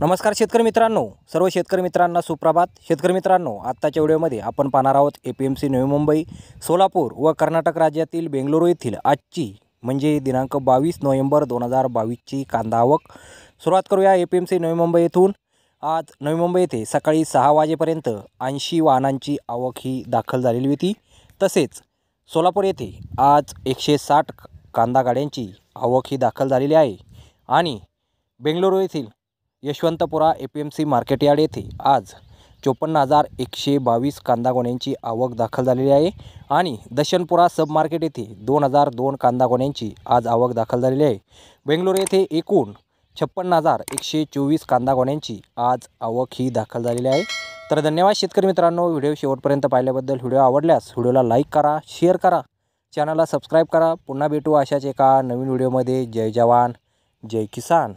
नमस्कार शेतकरी मित्रांनो सर्व शेतकरी मित्रांना सुप्रभात शेतकरी मित्रांनो आत्ताच्या व्हिडिओमध्ये आपण पाहणार आहोत ए पी एम सी नवी मुंबई सोलापूर व कर्नाटक राज्यातील बेंगलुरू येथील आजची म्हणजे दिनांक बावीस नोव्हेंबर दोन हजार बावीसची कांदा आवक सुरुवात करूया ए पी एम सी नवी मुंबई येथून आज नवी मुंबई येथे सकाळी सहा वाजेपर्यंत ऐंशी वाहनांची आवक ही दाखल झालेली होती तसेच सोलापूर येथे आज एकशे साठ कांदा गाड्यांची आवक ही दाखल झालेली आहे आणि बेंगलुरू येथील Yeshwantpura A P M C market yard येथे आज चोपन्न हजार एकशे बावीस कांदा गोण्यांची आवक दाखल झालेली आहे आणि दशनपुरा सब मार्केट येथे दोन हजार दोन कांदा गोण्यांची आज आवक दाखल झालेली आहे बेंगलोर येथे एकूण छप्पन्न हजार एकशे चोवीस कांदा गोण्यांची आज आवक ही दाखल झालेली आहे तर धन्यवाद शेतकरी मित्रांनो व्हिडिओ शेवटपर्यंत पाहिल्याबद्दल व्हिडिओ आवडल्यास व्हिडिओला लाईक करा शेअर करा चॅनलला सबस्क्राईब करा पुन्हा भेटू अशाच एका नवीन व्हिडिओमध्ये जय जवान जय किसान